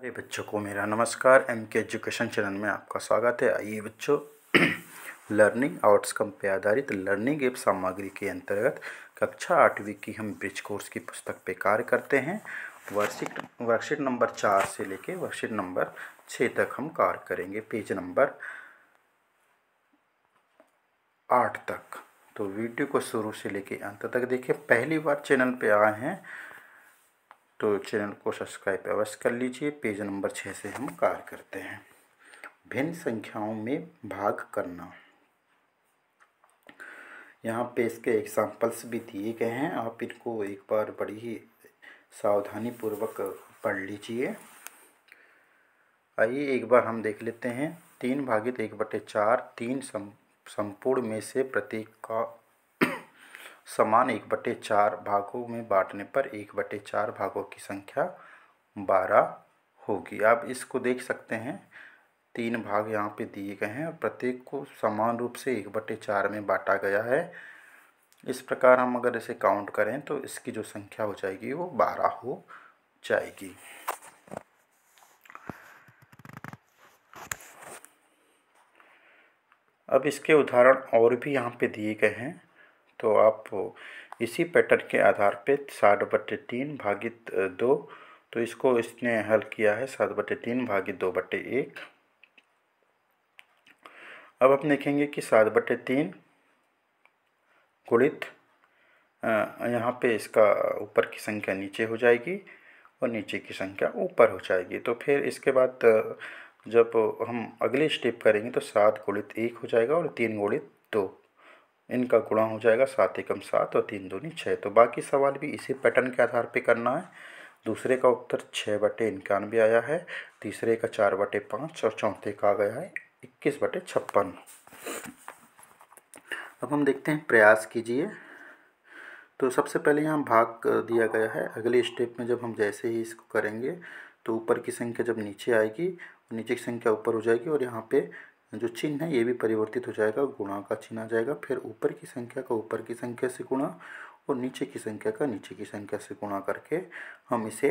अरे बच्चों को मेरा नमस्कार एम के एजुकेशन चैनल में आपका स्वागत है आइए बच्चों लर्निंग आउटकम पे आधारित लर्निंग एप सामग्री के अंतर्गत कक्षा आठवीं की हम ब्रिज कोर्स की पुस्तक पे कार्य करते हैं वर्कशीट वर्कशीट नंबर चार से लेके वर्कशीट नंबर छः तक हम कार्य करेंगे पेज नंबर आठ तक तो वीडियो को शुरू से लेके अंत तक देखिए पहली बार चैनल पर आए हैं तो चैनल को सब्सक्राइब अवश्य कर लीजिए पेज नंबर छः से हम कार्य करते हैं भिन्न संख्याओं में भाग करना यहाँ पे इसके एग्जाम्पल्स भी दिए गए हैं आप इनको एक बार बड़ी ही सावधानी पूर्वक पढ़ लीजिए आइए एक बार हम देख लेते हैं तीन भागित एक बटे चार तीन सम संपूर्ण में से प्रत्येक का समान एक बटे चार भागों में बांटने पर एक बटे चार भागों की संख्या बारह होगी आप इसको देख सकते हैं तीन भाग यहाँ पे दिए गए हैं और प्रत्येक को समान रूप से एक बटे चार में बांटा गया है इस प्रकार हम अगर इसे काउंट करें तो इसकी जो संख्या हो जाएगी वो बारह हो जाएगी अब इसके उदाहरण और भी यहाँ पे दिए गए हैं तो आप इसी पैटर्न के आधार पे साठ बटे तीन भागित दो तो इसको इसने हल किया है सात बटे तीन भागित दो बटे एक अब हम देखेंगे कि सात बटे तीन गुणित यहाँ पे इसका ऊपर की संख्या नीचे हो जाएगी और नीचे की संख्या ऊपर हो जाएगी तो फिर इसके बाद जब हम अगले स्टेप करेंगे तो सात गुणित एक हो जाएगा और तीन गुणित दो इनका गुणा हो जाएगा सात एकम सात और तीन दूनी छः तो बाकी सवाल भी इसी पैटर्न के आधार पे करना है दूसरे का उत्तर छः बटे इक्यानवे आया है तीसरे का चार बटे पाँच और चौथे का आ गया है इक्कीस बटे छप्पन अब हम देखते हैं प्रयास कीजिए तो सबसे पहले यहाँ भाग दिया गया है अगले स्टेप में जब हम जैसे ही इसको करेंगे तो ऊपर की संख्या जब नीचे आएगी नीचे की संख्या ऊपर हो जाएगी और यहाँ पे जो चिन्ह है ये भी परिवर्तित हो जाएगा गुणा का चिन्ह आ जाएगा फिर ऊपर की संख्या का ऊपर की संख्या से गुणा और नीचे की संख्या का नीचे की संख्या से गुणा करके हम इसे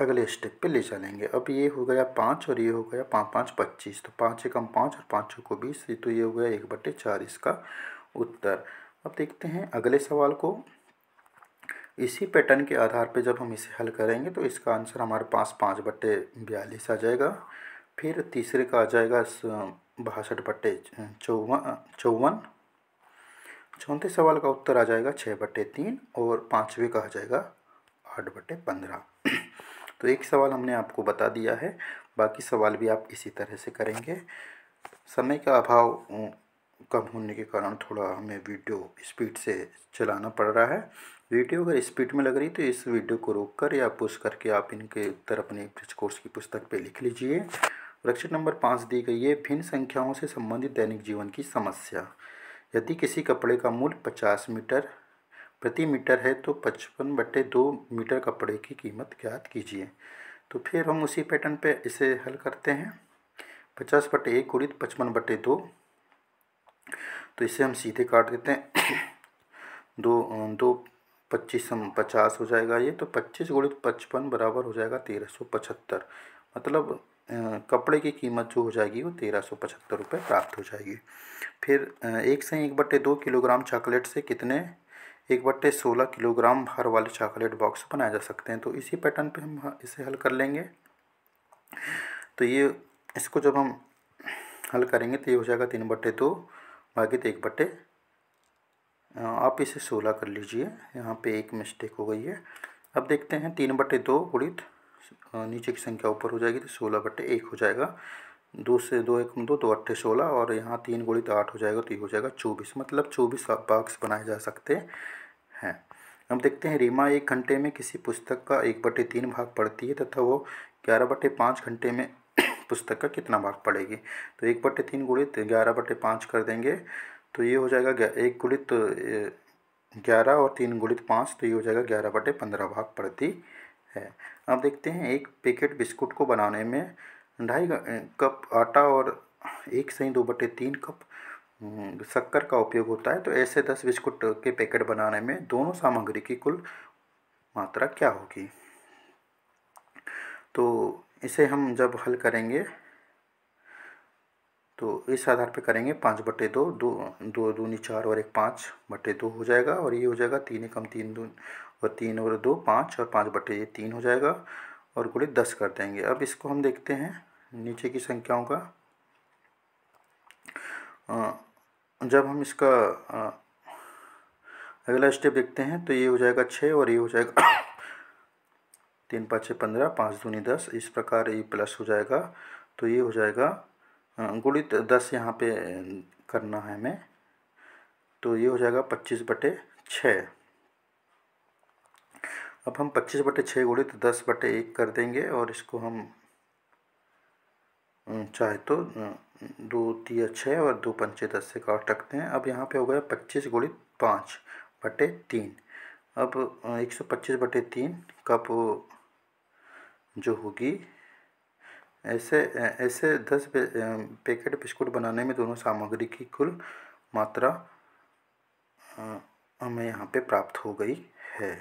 अगले स्टेप पे ले चलेंगे अब ये हो गया पाँच और ये हो गया पाँच पाँच पच्चीस तो पाँच एकम पाँच और पाँच को बीस तो ये हो गया एक बटे चार इसका उत्तर अब देखते हैं अगले सवाल को इसी पैटर्न के आधार पे जब हम इसे हल करेंगे तो इसका आंसर हमारे पास पाँच बट्टे बयालीस आ जाएगा फिर तीसरे का आ जाएगा बासठ बट्टे चौवन चौवन चौथे सवाल का उत्तर आ जाएगा छः बट्टे तीन और पाँचवें का आ जाएगा आठ बट्टे पंद्रह तो एक सवाल हमने आपको बता दिया है बाकी सवाल भी आप इसी तरह से करेंगे समय का अभाव कम होने के कारण थोड़ा हमें वीडियो स्पीड से चलाना पड़ रहा है वीडियो अगर स्पीड में लग रही तो इस वीडियो को रोक कर या पुश करके आप इनके उत्तर अपने ब्रिज कोर्स की पुस्तक पे लिख लीजिए वृक्षिक नंबर पाँच दी गई है भिन्न संख्याओं से संबंधित दैनिक जीवन की समस्या यदि किसी कपड़े का मूल्य पचास मीटर प्रति मीटर है तो पचपन बटे दो मीटर कपड़े की कीमत ज्ञात कीजिए तो फिर हम उसी पैटर्न पे इसे हल करते हैं पचास बटे एक गुणित पचपन बटे दो तो इसे हम सीधे काट देते हैं दो दो पच्चीस पचास हो जाएगा ये तो पच्चीस गुड़ित पचपन बराबर हो जाएगा तेरह सौ पचहत्तर मतलब कपड़े की कीमत जो हो जाएगी वो तेरह सौ पचहत्तर रुपये प्राप्त हो जाएगी फिर एक से एक बट्टे दो किलोग्राम चॉकलेट से कितने एक बट्टे सोलह किलोग्राम भार वाले चॉकलेट बॉक्स बनाए जा सकते हैं तो इसी पैटर्न पे हम इसे हल कर लेंगे तो ये इसको जब हम हल करेंगे तो ये हो जाएगा तीन बट्टे दो बाकी तो एक बट्टे आप इसे सोलह कर लीजिए यहाँ पर एक मिस्टेक हो गई है अब देखते हैं तीन बट्टे दो उड़ीद हाँ, नीचे की संख्या ऊपर हो जाएगी तो सोलह बट्टे एक हो जाएगा दो से दो एक दो दो अट्ठे सोलह और यहाँ तीन गोली तो आठ हो जाएगा तो ये हो जाएगा चौबीस मतलब चौबीस बाक्स बनाए जा सकते हैं हम देखते हैं रीमा एक घंटे में किसी पुस्तक का एक बटे तीन भाग पढ़ती है तथा वो ग्यारह बटे पाँच घंटे में पुस्तक का कितना भाग पढ़ेगी तो एक बटे तीन गुणित ग्यारह बटे पाँच कर देंगे तो ये हो जाएगा एक गुणित ग्यारह और तीन गुणित पाँच तो ये हो जाएगा ग्यारह बटे पंद्रह भाग है है अब देखते हैं एक पैकेट बिस्कुट को बनाने में ढाई कप आटा और एक सही दो बटे तीन कप शक्कर का उपयोग होता है तो ऐसे दस बिस्कुट के पैकेट बनाने में दोनों सामग्री की कुल मात्रा क्या होगी तो इसे हम जब हल करेंगे तो इस आधार पर करेंगे पाँच बटे दो दो दो दूनी चार और एक पाँच बटे दो हो जाएगा और ये हो जाएगा तीन एकम तीन दून और तीन और दो पाँच और पाँच बटे ये तीन हो जाएगा और गुड़े दस कर देंगे अब इसको हम देखते हैं नीचे की संख्याओं का जब हम इसका अगला स्टेप देखते हैं तो ये हो जाएगा छः और ये हो जाएगा तीन पाँच छः पंद्रह पाँच दूनी दस इस प्रकार ये प्लस हो जाएगा तो ये हो जाएगा गुणित दस यहाँ पे करना है हमें तो ये हो जाएगा पच्चीस बटे छः अब हम 25 बटे छः गुड़े तो 10 बटे एक कर देंगे और इसको हम चाहे तो दो तीन छः और दो पंचे दस से काट सकते हैं अब यहाँ पे हो गया पच्चीस गुड़े पाँच बटे तीन अब एक सौ पच्चीस बटे तीन कप जो होगी ऐसे ऐसे दस पैकेट बिस्कुट बनाने में दोनों सामग्री की कुल मात्रा हमें यहाँ पे प्राप्त हो गई है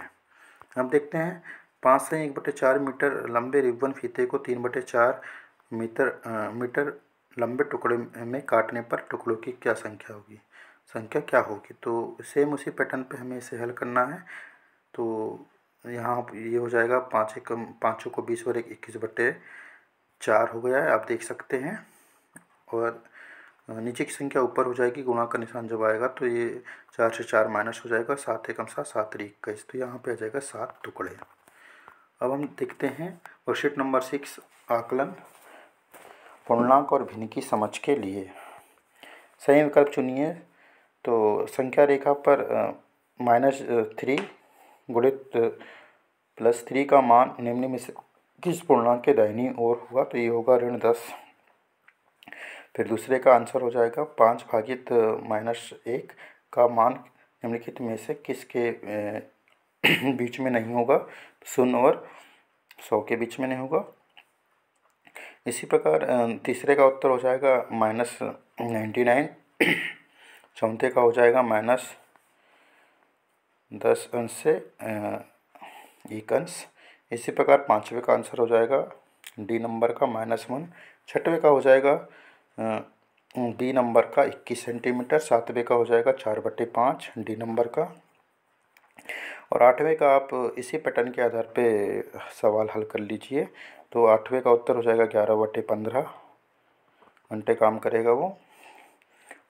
अब देखते हैं पाँच से एक बटे चार मीटर लंबे रिबन फीते को तीन बटे चार मीटर मीटर लंबे टुकड़े में काटने पर टुकड़ों की क्या संख्या होगी संख्या क्या होगी तो सेम उसी पैटर्न पे हमें इसे हल करना है तो यहाँ ये हो जाएगा पाँच एक पाँचों को बीस और एक इक्कीस बटे चार हो गया है आप देख सकते हैं और नीचे की संख्या ऊपर हो जाएगी गुणा का निशान जब आएगा तो ये चार से चार माइनस हो जाएगा सात एकम सात सात तरीक इक्कीस तो यहाँ पे आ जाएगा सात टुकड़े अब हम देखते हैं वर्कशीट नंबर सिक्स आकलन पूर्णांक और भिन्न की समझ के लिए सही विकल्प चुनिए तो संख्या रेखा पर माइनस थ्री गुणित प्लस थ्री का मान निम्न में से किस पूर्णांक के दाहिनी ओर होगा तो ये होगा ऋण दस फिर दूसरे का आंसर हो जाएगा पाँच भागित माइनस एक का मान निम्नलिखित में से किसके बीच में नहीं होगा शून्य और सौ के बीच में नहीं होगा इसी प्रकार तीसरे का उत्तर हो जाएगा माइनस नाइन्टी नाइन चौथे का हो जाएगा माइनस दस अंश से एक अंश इसी प्रकार पाँचवें का आंसर हो जाएगा डी नंबर का माइनस वन छठवें का हो जाएगा बी नंबर का इक्कीस सेंटीमीटर सातवें का हो जाएगा चार बटे पाँच डी नंबर का और आठवें का आप इसी पैटर्न के आधार पे सवाल हल कर लीजिए तो आठवें का उत्तर हो जाएगा ग्यारह बटे पंद्रह घंटे काम करेगा वो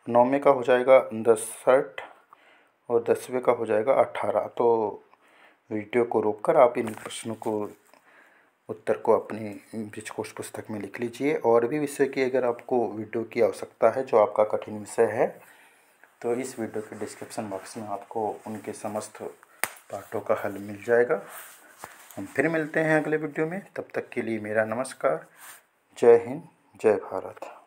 नौवें का हो जाएगा दस साठ और दसवें का हो जाएगा अट्ठारह तो वीडियो को रोककर आप इन प्रश्नों को उत्तर को अपनी बीच पुस्तक में लिख लीजिए और भी विषय की अगर आपको वीडियो की आवश्यकता है जो आपका कठिन विषय है तो इस वीडियो के डिस्क्रिप्शन बॉक्स में आपको उनके समस्त पाठों का हल मिल जाएगा हम फिर मिलते हैं अगले वीडियो में तब तक के लिए मेरा नमस्कार जय हिंद जय भारत